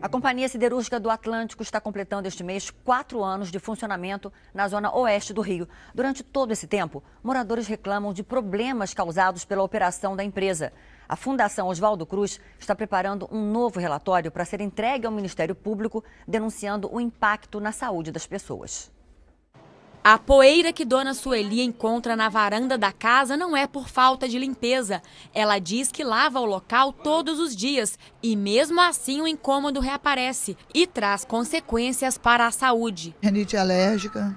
A Companhia Siderúrgica do Atlântico está completando este mês quatro anos de funcionamento na zona oeste do Rio. Durante todo esse tempo, moradores reclamam de problemas causados pela operação da empresa. A Fundação Oswaldo Cruz está preparando um novo relatório para ser entregue ao Ministério Público, denunciando o impacto na saúde das pessoas. A poeira que Dona Sueli encontra na varanda da casa não é por falta de limpeza. Ela diz que lava o local todos os dias e, mesmo assim, o incômodo reaparece e traz consequências para a saúde. Renite alérgica,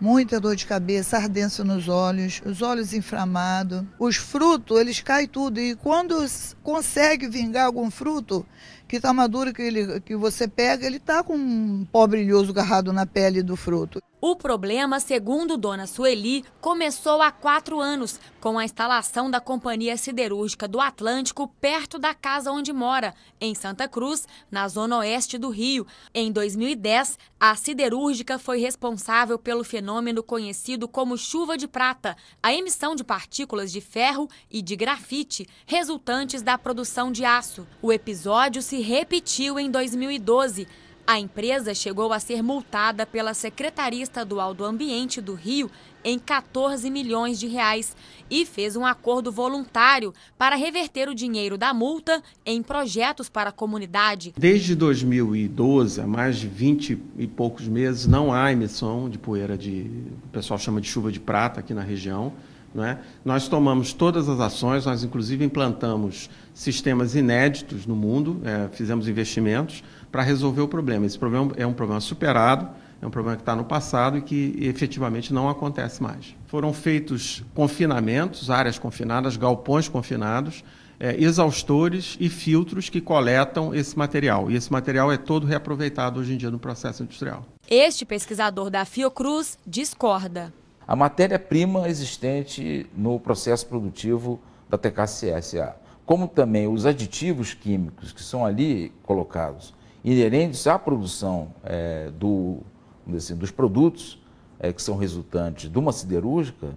muita dor de cabeça, ardência nos olhos, os olhos inflamados. Os frutos, eles caem tudo e quando consegue vingar algum fruto, que está maduro que, ele, que você pega, ele está com um pó brilhoso agarrado na pele do fruto. O problema, segundo Dona Sueli, começou há quatro anos, com a instalação da Companhia Siderúrgica do Atlântico perto da casa onde mora, em Santa Cruz, na zona oeste do Rio. Em 2010, a siderúrgica foi responsável pelo fenômeno conhecido como chuva de prata, a emissão de partículas de ferro e de grafite, resultantes da produção de aço. O episódio se repetiu em 2012. A empresa chegou a ser multada pela Secretaria Estadual do Ambiente do Rio em 14 milhões de reais e fez um acordo voluntário para reverter o dinheiro da multa em projetos para a comunidade. Desde 2012, há mais de 20 e poucos meses, não há emissão de poeira de, o pessoal chama de chuva de prata aqui na região. É? Nós tomamos todas as ações, nós inclusive implantamos sistemas inéditos no mundo, é, fizemos investimentos para resolver o problema. Esse problema é um problema superado, é um problema que está no passado e que efetivamente não acontece mais. Foram feitos confinamentos, áreas confinadas, galpões confinados, é, exaustores e filtros que coletam esse material. E esse material é todo reaproveitado hoje em dia no processo industrial. Este pesquisador da Fiocruz discorda a matéria-prima existente no processo produtivo da TKCSA, como também os aditivos químicos que são ali colocados, inerentes à produção é, do, assim, dos produtos é, que são resultantes de uma siderúrgica,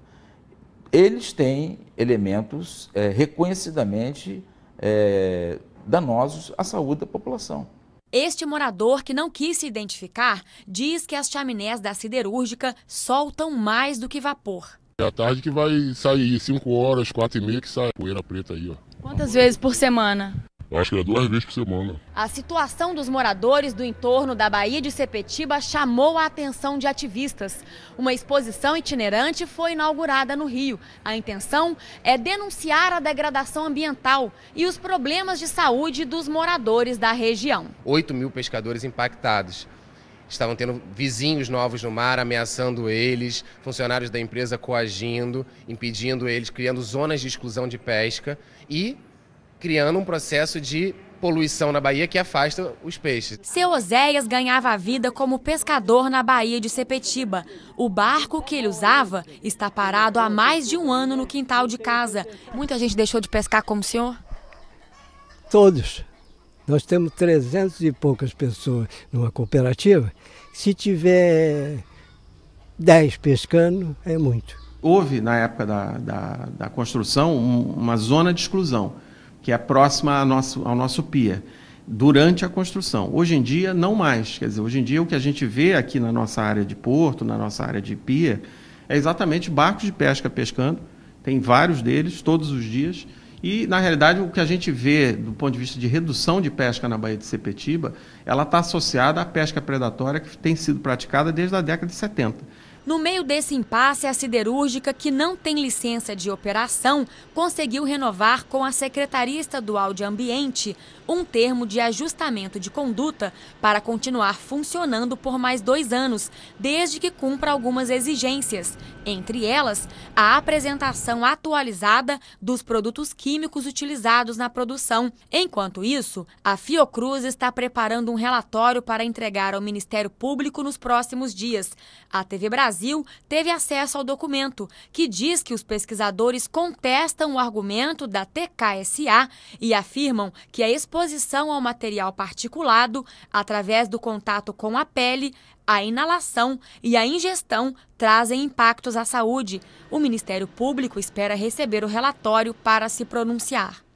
eles têm elementos é, reconhecidamente é, danosos à saúde da população. Este morador, que não quis se identificar, diz que as chaminés da siderúrgica soltam mais do que vapor. É a tarde que vai sair, 5 horas, 4 e meia que sai a poeira preta aí, ó. Quantas vezes por semana? Acho que é duas vezes por semana. A situação dos moradores do entorno da Baía de Sepetiba chamou a atenção de ativistas. Uma exposição itinerante foi inaugurada no Rio. A intenção é denunciar a degradação ambiental e os problemas de saúde dos moradores da região. 8 mil pescadores impactados estavam tendo vizinhos novos no mar ameaçando eles, funcionários da empresa coagindo, impedindo eles, criando zonas de exclusão de pesca e criando um processo de poluição na Bahia que afasta os peixes. Seu Oséias ganhava a vida como pescador na Baía de Sepetiba. O barco que ele usava está parado há mais de um ano no quintal de casa. Muita gente deixou de pescar como o senhor? Todos. Nós temos 300 e poucas pessoas numa cooperativa. Se tiver 10 pescando, é muito. Houve, na época da, da, da construção, um, uma zona de exclusão que é próxima ao nosso, ao nosso PIA, durante a construção. Hoje em dia, não mais. Quer dizer, hoje em dia, o que a gente vê aqui na nossa área de porto, na nossa área de PIA, é exatamente barcos de pesca pescando, tem vários deles, todos os dias. E, na realidade, o que a gente vê do ponto de vista de redução de pesca na Baía de Sepetiba, ela está associada à pesca predatória que tem sido praticada desde a década de 70. No meio desse impasse, a siderúrgica, que não tem licença de operação, conseguiu renovar com a Secretaria Estadual de Ambiente um termo de ajustamento de conduta para continuar funcionando por mais dois anos, desde que cumpra algumas exigências, entre elas a apresentação atualizada dos produtos químicos utilizados na produção. Enquanto isso, a Fiocruz está preparando um relatório para entregar ao Ministério Público nos próximos dias. A TV Brasil Brasil teve acesso ao documento, que diz que os pesquisadores contestam o argumento da TKSA e afirmam que a exposição ao material particulado, através do contato com a pele, a inalação e a ingestão trazem impactos à saúde. O Ministério Público espera receber o relatório para se pronunciar.